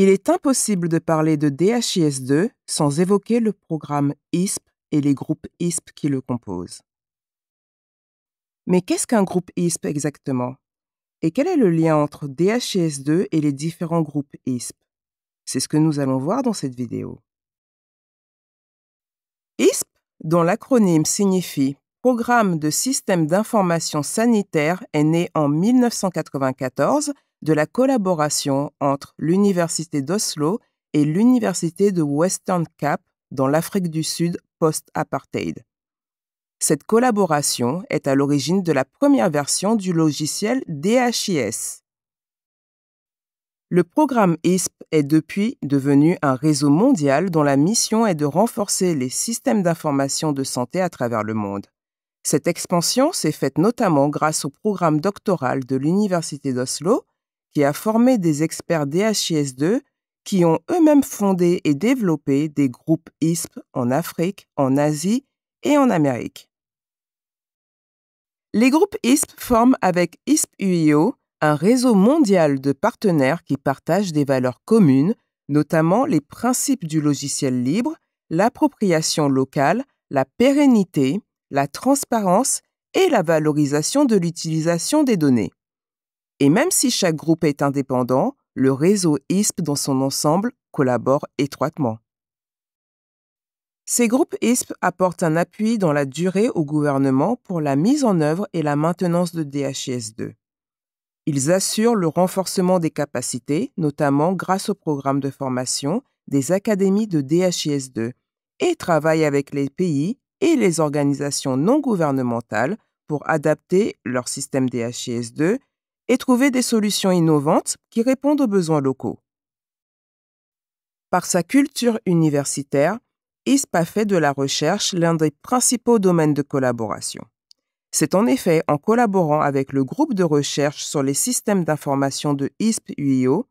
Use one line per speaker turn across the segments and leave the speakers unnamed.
Il est impossible de parler de DHIS2 sans évoquer le programme ISP et les groupes ISP qui le composent. Mais qu'est-ce qu'un groupe ISP exactement Et quel est le lien entre DHIS2 et les différents groupes ISP C'est ce que nous allons voir dans cette vidéo. ISP, dont l'acronyme signifie Programme de système d'information sanitaire, est né en 1994 de la collaboration entre l'Université d'Oslo et l'Université de Western Cap dans l'Afrique du Sud post-apartheid. Cette collaboration est à l'origine de la première version du logiciel DHIS. Le programme ISP est depuis devenu un réseau mondial dont la mission est de renforcer les systèmes d'information de santé à travers le monde. Cette expansion s'est faite notamment grâce au programme doctoral de l'Université d'Oslo qui a formé des experts DHIS2 qui ont eux-mêmes fondé et développé des groupes ISP en Afrique, en Asie et en Amérique. Les groupes ISP forment avec ISP UIO un réseau mondial de partenaires qui partagent des valeurs communes, notamment les principes du logiciel libre, l'appropriation locale, la pérennité, la transparence et la valorisation de l'utilisation des données. Et même si chaque groupe est indépendant, le réseau ISP dans son ensemble collabore étroitement. Ces groupes ISP apportent un appui dans la durée au gouvernement pour la mise en œuvre et la maintenance de dhs 2 Ils assurent le renforcement des capacités, notamment grâce au programme de formation des académies de dhs 2 et travaillent avec les pays et les organisations non gouvernementales pour adapter leur système dhs 2 et trouver des solutions innovantes qui répondent aux besoins locaux. Par sa culture universitaire, ISP a fait de la recherche l'un des principaux domaines de collaboration. C'est en effet en collaborant avec le groupe de recherche sur les systèmes d'information de ISP-UIO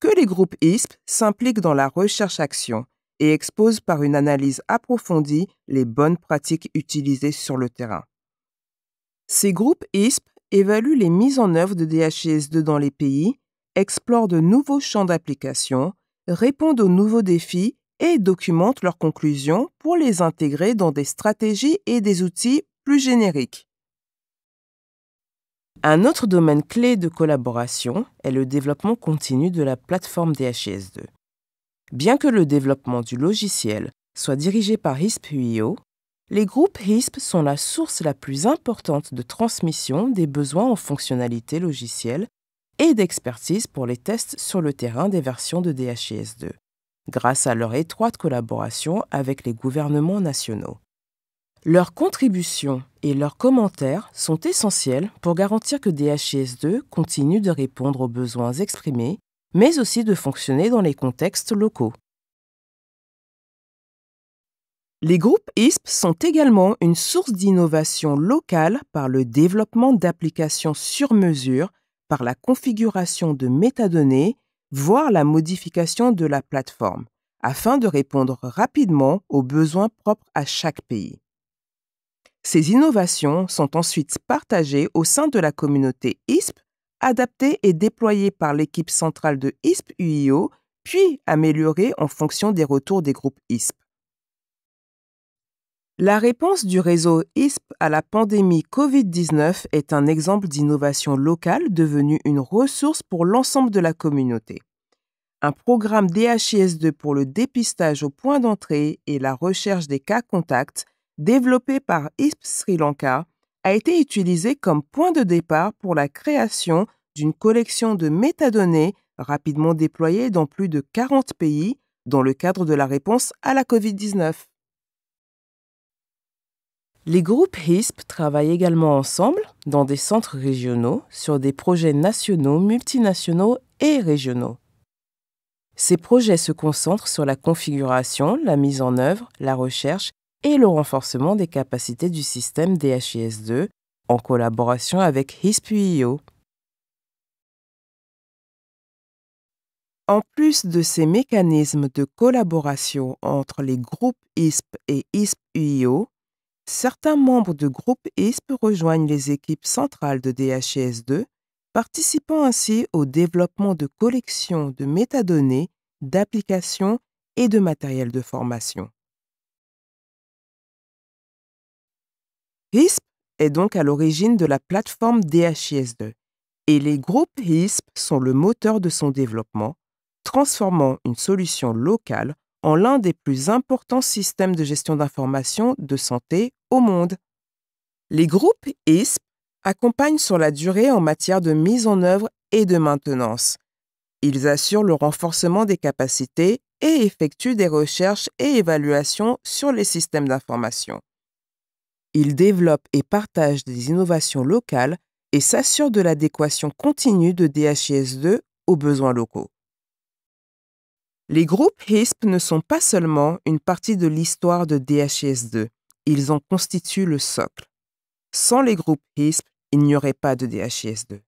que les groupes ISP s'impliquent dans la recherche-action et exposent par une analyse approfondie les bonnes pratiques utilisées sur le terrain. Ces groupes ISP évalue les mises en œuvre de dhs 2 dans les pays, explore de nouveaux champs d'application, répond aux nouveaux défis et documente leurs conclusions pour les intégrer dans des stratégies et des outils plus génériques. Un autre domaine clé de collaboration est le développement continu de la plateforme dhs 2 Bien que le développement du logiciel soit dirigé par hisp les groupes HISP sont la source la plus importante de transmission des besoins en fonctionnalités logicielles et d'expertise pour les tests sur le terrain des versions de DHIS2, grâce à leur étroite collaboration avec les gouvernements nationaux. Leurs contributions et leurs commentaires sont essentiels pour garantir que DHIS2 continue de répondre aux besoins exprimés, mais aussi de fonctionner dans les contextes locaux. Les groupes ISP sont également une source d'innovation locale par le développement d'applications sur mesure, par la configuration de métadonnées, voire la modification de la plateforme, afin de répondre rapidement aux besoins propres à chaque pays. Ces innovations sont ensuite partagées au sein de la communauté ISP, adaptées et déployées par l'équipe centrale de ISP UIO, puis améliorées en fonction des retours des groupes ISP. La réponse du réseau ISP à la pandémie Covid-19 est un exemple d'innovation locale devenue une ressource pour l'ensemble de la communauté. Un programme DHIS2 pour le dépistage au point d'entrée et la recherche des cas contacts, développé par ISP Sri Lanka, a été utilisé comme point de départ pour la création d'une collection de métadonnées rapidement déployée dans plus de 40 pays dans le cadre de la réponse à la Covid-19. Les groupes HISP travaillent également ensemble dans des centres régionaux sur des projets nationaux, multinationaux et régionaux. Ces projets se concentrent sur la configuration, la mise en œuvre, la recherche et le renforcement des capacités du système DHIS2 en collaboration avec HISP-UIO. En plus de ces mécanismes de collaboration entre les groupes HISP et hisp uio certains membres de groupe ISP rejoignent les équipes centrales de DHS2, participant ainsi au développement de collections de métadonnées, d'applications et de matériel de formation. ISP est donc à l'origine de la plateforme DHIS2 et les groupes HISP sont le moteur de son développement, transformant une solution locale en l'un des plus importants systèmes de gestion d'information de santé au monde. Les groupes ISP accompagnent sur la durée en matière de mise en œuvre et de maintenance. Ils assurent le renforcement des capacités et effectuent des recherches et évaluations sur les systèmes d'information. Ils développent et partagent des innovations locales et s'assurent de l'adéquation continue de DHIS2 aux besoins locaux. Les groupes HISP ne sont pas seulement une partie de l'histoire de DHIS2 ils en constituent le socle. Sans les groupes HISP, il n'y aurait pas de DHIS2.